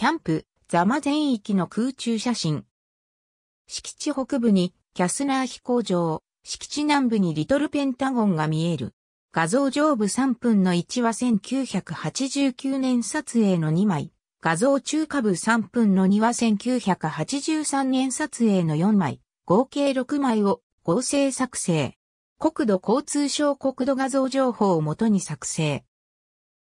キャンプ、ザマ全域の空中写真。敷地北部にキャスナー飛行場、敷地南部にリトルペンタゴンが見える。画像上部3分の1は1989年撮影の2枚。画像中下部3分の2は1983年撮影の4枚。合計6枚を合成作成。国土交通省国土画像情報をもとに作成。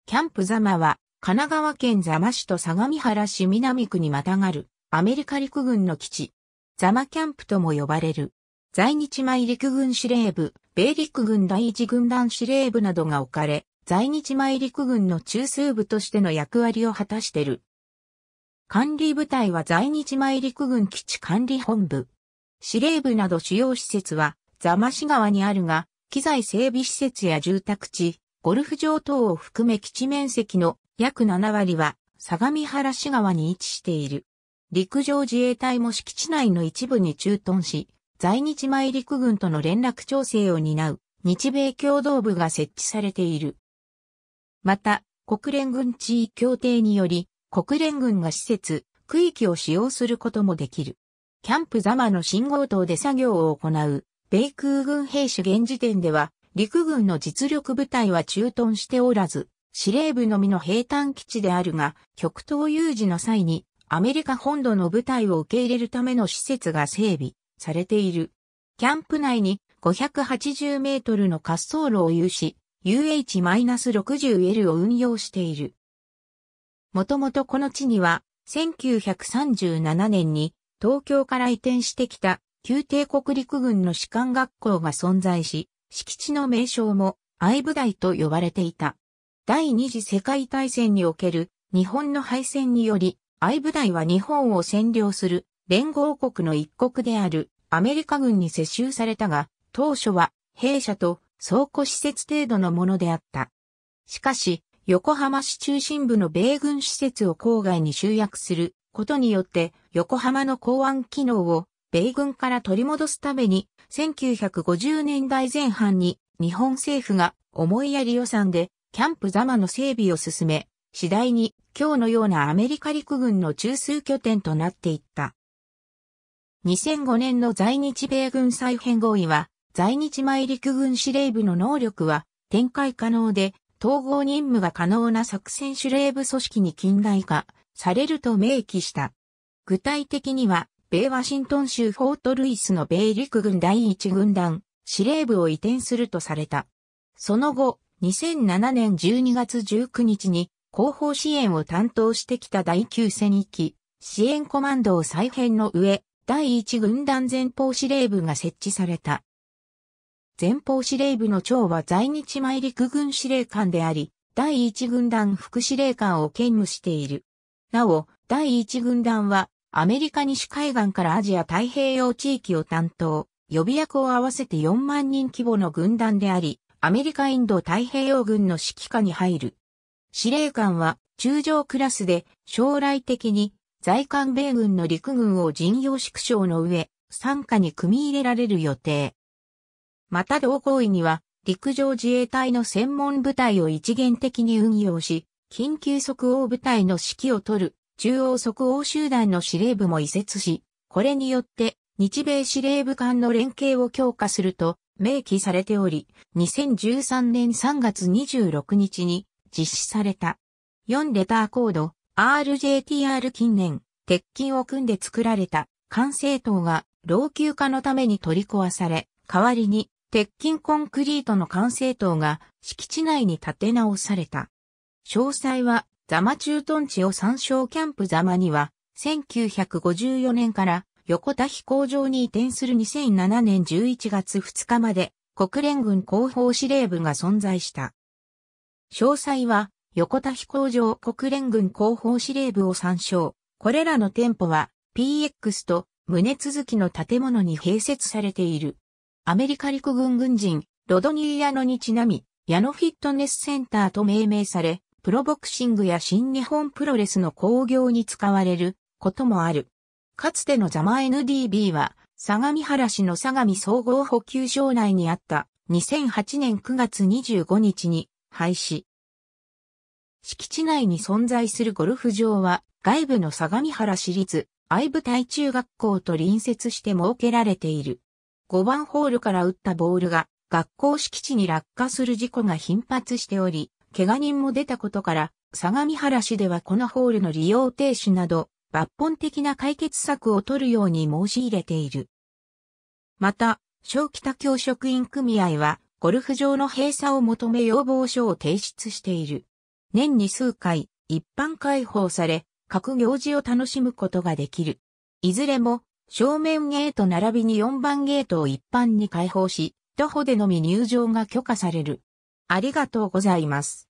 キャンプザマは神奈川県座間市と相模原市南区にまたがるアメリカ陸軍の基地。座間キャンプとも呼ばれる。在日米陸軍司令部、米陸軍第一軍団司令部などが置かれ、在日米陸軍の中枢部としての役割を果たしてる。管理部隊は在日米陸軍基地管理本部。司令部など主要施設は、座間市側にあるが、機材整備施設や住宅地、ゴルフ場等を含め基地面積の約7割は相模原市側に位置している。陸上自衛隊も敷地内の一部に駐屯し、在日米陸軍との連絡調整を担う日米共同部が設置されている。また、国連軍地位協定により、国連軍が施設、区域を使用することもできる。キャンプザマの信号灯で作業を行う、米空軍兵士現時点では、陸軍の実力部隊は駐屯しておらず、司令部のみの平坦基地であるが、極東有事の際にアメリカ本土の部隊を受け入れるための施設が整備されている。キャンプ内に580メートルの滑走路を有し、UH-60L を運用している。もともとこの地には、1937年に東京から移転してきた旧帝国陸軍の士官学校が存在し、敷地の名称も愛部台と呼ばれていた。第二次世界大戦における日本の敗戦により、アイブダイは日本を占領する連合国の一国であるアメリカ軍に接収されたが、当初は弊社と倉庫施設程度のものであった。しかし、横浜市中心部の米軍施設を郊外に集約することによって、横浜の港湾機能を米軍から取り戻すために、1950年代前半に日本政府が思いやり予算でキャンプザマの整備を進め、次第に今日のようなアメリカ陸軍の中枢拠点となっていった。2005年の在日米軍再編合意は、在日米陸軍司令部の能力は展開可能で、統合任務が可能な作戦司令部組織に近代化されると明記した。具体的には、米ワシントン州フォートルイスの米陸軍第一軍団司令部を移転するとされた。その後、2007年12月19日に後方支援を担当してきた第9戦域支援コマンドを再編の上、第1軍団前方司令部が設置された。前方司令部の長は在日前陸軍司令官であり、第1軍団副司令官を兼務している。なお、第1軍団は、アメリカ西海岸からアジア太平洋地域を担当、予備役を合わせて4万人規模の軍団であり、アメリカインド太平洋軍の指揮下に入る。司令官は中将クラスで将来的に在韓米軍の陸軍を人用縮小の上、参加に組み入れられる予定。また同行為には陸上自衛隊の専門部隊を一元的に運用し、緊急即応部隊の指揮を取る中央即応集団の司令部も移設し、これによって日米司令部間の連携を強化すると明記されており、2013年3月26日に実施された。4レターコード RJTR 近年、鉄筋を組んで作られた管制塔が老朽化のために取り壊され、代わりに鉄筋コンクリートの管制塔が敷地内に建て直された。詳細はザマ駐屯地を参照キャンプザマには1954年から横田飛行場に移転する2007年11月2日まで国連軍広報司令部が存在した。詳細は横田飛行場国連軍広報司令部を参照。これらの店舗は PX と胸続きの建物に併設されている。アメリカ陸軍軍人、ロドニー・ヤノにちなみ、ヤノフィットネスセンターと命名され、プロボクシングや新日本プロレスの興行に使われることもある。かつてのザマ NDB は、相模原市の相模総合補給場内にあった2008年9月25日に廃止。敷地内に存在するゴルフ場は外部の相模原市立愛部隊中学校と隣接して設けられている。5番ホールから打ったボールが学校敷地に落下する事故が頻発しており、怪我人も出たことから、相模原市ではこのホールの利用停止など、抜本的な解決策を取るように申し入れている。また、小北教職員組合は、ゴルフ場の閉鎖を求め要望書を提出している。年に数回、一般開放され、各行事を楽しむことができる。いずれも、正面ゲート並びに4番ゲートを一般に開放し、徒歩でのみ入場が許可される。ありがとうございます。